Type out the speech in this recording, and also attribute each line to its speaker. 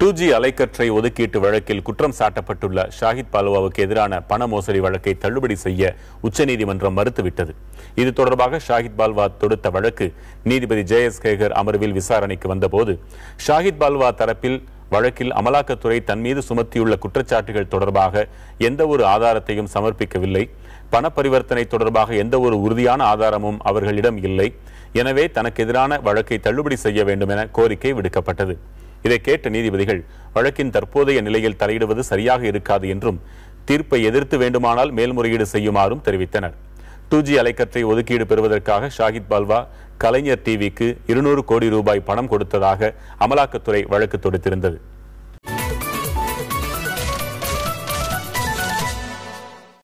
Speaker 1: two G அலைக்கற்றை ஒதுக்கீட்டு வழக்கில் குற்றம் சாட்டப்பட்டுள்ள ஷாஹித் பாலுவாவுக்கு எதிரான பண மோசடி வழக்கை தள்ளுபடி செய்ய உச்சநீதிமன்றம் மறுத்துவிட்டது இது தொடர்பாக ஷாஹித் பால்வா தொடுத்த வழக்கு நீதிபதி ஜே எஸ் கேகர் அமர்வில் விசாரணைக்கு வந்தபோது ஷாஹித் பால்வா தரப்பில் வழக்கில் அமலாக்கத்துறை தன் மீது சுமத்தியுள்ள குற்றச்சாட்டுகள் தொடர்பாக எந்த ஒரு ஆதாரத்தையும் சமர்ப்பிக்கவில்லை பண பரிவர்த்தனை தொடர்பாக எந்த ஒரு உறுதியான ஆதாரமும் அவர்களிடம் இல்லை எனவே தனக்கு எதிரான வழக்கை தள்ளுபடி செய்ய வேண்டும் என கோரிக்கை விடுக்கப்பட்டது இதை கேட்ட நீதிபதிகள் வழக்கின் தற்போதைய நிலையில் தலையிடுவது சரியாக இருக்காது என்றும் தீர்ப்பை எதிர்த்து வேண்டுமானால் மேல்முறையீடு செய்யுமாறும் தெரிவித்தனர் டூ ஜி அலைக்கற்றை ஒதுக்கீடு பெறுவதற்காக ஷாகித் பால்வா கலைஞர் டிவிக்கு இருநூறு கோடி ரூபாய் பணம் கொடுத்ததாக அமலாக்கத்துறை வழக்கு தொடுத்திருந்தது